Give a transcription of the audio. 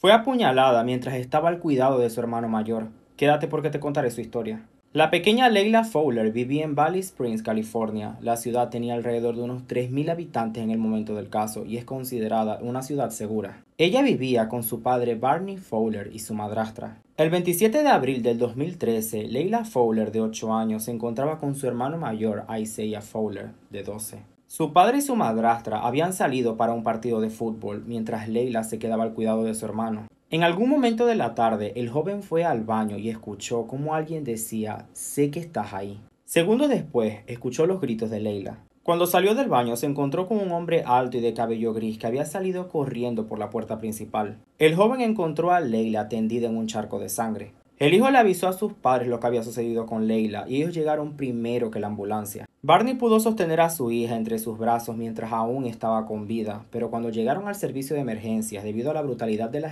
Fue apuñalada mientras estaba al cuidado de su hermano mayor. Quédate porque te contaré su historia. La pequeña Leila Fowler vivía en Valley Springs, California. La ciudad tenía alrededor de unos 3.000 habitantes en el momento del caso y es considerada una ciudad segura. Ella vivía con su padre Barney Fowler y su madrastra. El 27 de abril del 2013, Leila Fowler, de 8 años, se encontraba con su hermano mayor Isaiah Fowler, de 12. Su padre y su madrastra habían salido para un partido de fútbol mientras Leila se quedaba al cuidado de su hermano. En algún momento de la tarde, el joven fue al baño y escuchó como alguien decía, sé que estás ahí. Segundos después, escuchó los gritos de Leila. Cuando salió del baño, se encontró con un hombre alto y de cabello gris que había salido corriendo por la puerta principal. El joven encontró a Leila tendida en un charco de sangre. El hijo le avisó a sus padres lo que había sucedido con Leila y ellos llegaron primero que la ambulancia. Barney pudo sostener a su hija entre sus brazos mientras aún estaba con vida, pero cuando llegaron al servicio de emergencias, debido a la brutalidad de la